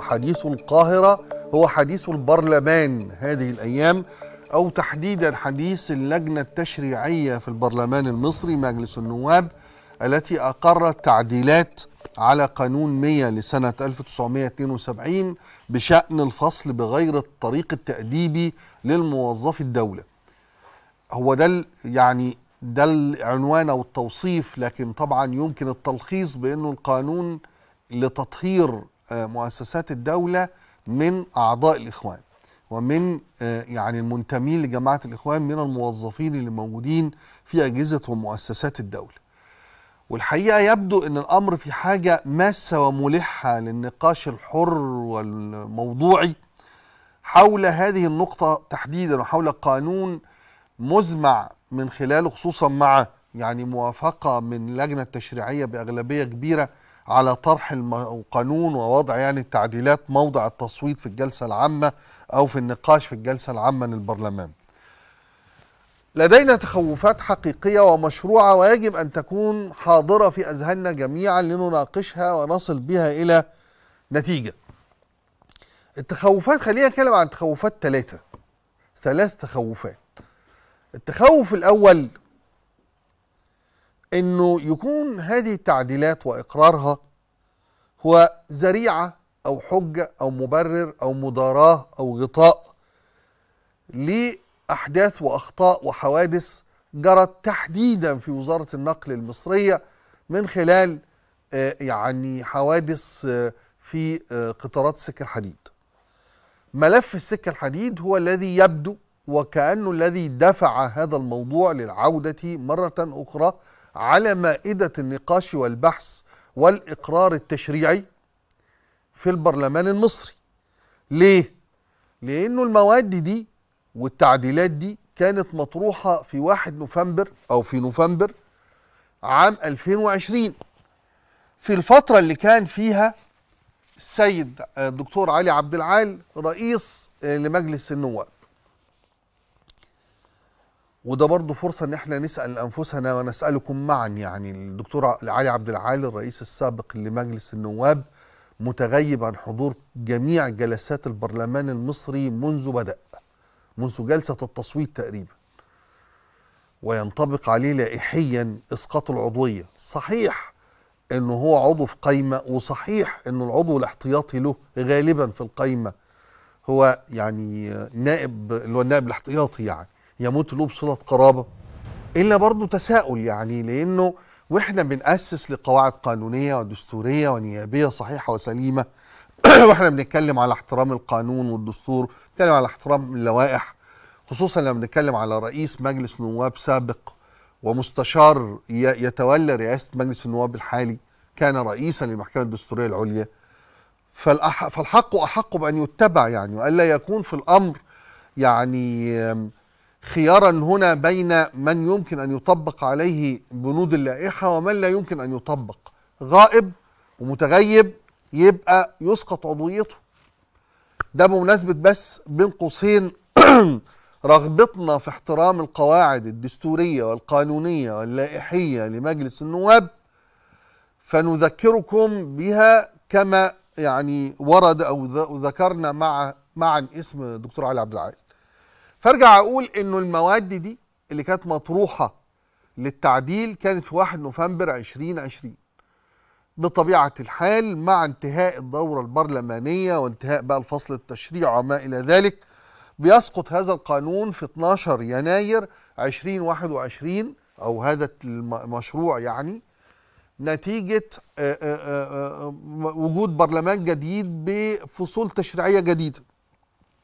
حديث القاهرة هو حديث البرلمان هذه الأيام أو تحديدا حديث اللجنة التشريعية في البرلمان المصري مجلس النواب التي أقرت تعديلات على قانون 100 لسنة 1972 بشأن الفصل بغير الطريق التأديبي للموظف الدولة هو ده يعني ده العنوان أو التوصيف لكن طبعا يمكن التلخيص بأنه القانون لتطهير آه، مؤسسات الدولة من أعضاء الإخوان ومن آه، يعني المنتمين لجماعة الإخوان من الموظفين اللي موجودين في أجهزة ومؤسسات الدولة والحقيقة يبدو أن الأمر في حاجة ماسة وملحة للنقاش الحر والموضوعي حول هذه النقطة تحديدا وحول قانون مزمع من خلاله خصوصا مع يعني موافقة من لجنة تشريعية بأغلبية كبيرة على طرح القانون ووضع يعني التعديلات موضع التصويت في الجلسة العامة أو في النقاش في الجلسة العامة للبرلمان لدينا تخوفات حقيقية ومشروعة ويجب أن تكون حاضرة في أذهاننا جميعا لنناقشها ونصل بها إلى نتيجة التخوفات خلينا نتكلم عن تخوفات ثلاثة ثلاث تخوفات التخوف الأول انه يكون هذه التعديلات واقرارها هو ذريعه او حجه او مبرر او مداراه او غطاء لاحداث واخطاء وحوادث جرت تحديدا في وزاره النقل المصريه من خلال آه، يعني حوادث آه، في آه، قطارات السكة الحديد ملف السكة الحديد هو الذي يبدو وكأنه الذي دفع هذا الموضوع للعودة مرة أخرى على مائدة النقاش والبحث والإقرار التشريعي في البرلمان المصري ليه؟ لأنه المواد دي والتعديلات دي كانت مطروحة في 1 نوفمبر أو في نوفمبر عام 2020 في الفترة اللي كان فيها السيد الدكتور علي عبد العال رئيس لمجلس النواب وده برضه فرصه ان احنا نسال انفسنا ونسالكم معا يعني الدكتور علي عبد العالي الرئيس السابق لمجلس النواب متغيب عن حضور جميع جلسات البرلمان المصري منذ بدا منذ جلسه التصويت تقريبا وينطبق عليه لائحيا اسقاط العضويه صحيح انه هو عضو في قايمه وصحيح انه العضو الاحتياطي له غالبا في القايمه هو يعني نائب اللي هو النائب الاحتياطي يعني يموت له بصلة قرابة إلا برضه تساؤل يعني لأنه وإحنا بنأسس لقواعد قانونية ودستورية ونيابية صحيحة وسليمة وإحنا بنتكلم على احترام القانون والدستور بنتكلم على احترام اللوائح خصوصا لما بنتكلم على رئيس مجلس نواب سابق ومستشار يتولى رئاسة مجلس النواب الحالي كان رئيسا للمحكمة الدستورية العليا فالحق أحق بأن يتبع يعني وألا يكون في الأمر يعني خيارا هنا بين من يمكن أن يطبق عليه بنود اللائحة ومن لا يمكن أن يطبق غائب ومتغيب يبقى يسقط عضويته ده بمناسبة بس بين قوسين رغبتنا في احترام القواعد الدستورية والقانونية واللائحية لمجلس النواب فنذكركم بها كما يعني ورد أو ذكرنا مع معا اسم الدكتور علي عبد العال فارجع اقول انه المواد دي اللي كانت مطروحه للتعديل كانت في 1 نوفمبر 2020 بطبيعه الحال مع انتهاء الدوره البرلمانيه وانتهاء بقى الفصل التشريعي وما الى ذلك بيسقط هذا القانون في 12 يناير 2021 او هذا المشروع يعني نتيجة وجود برلمان جديد بفصول تشريعية جديدة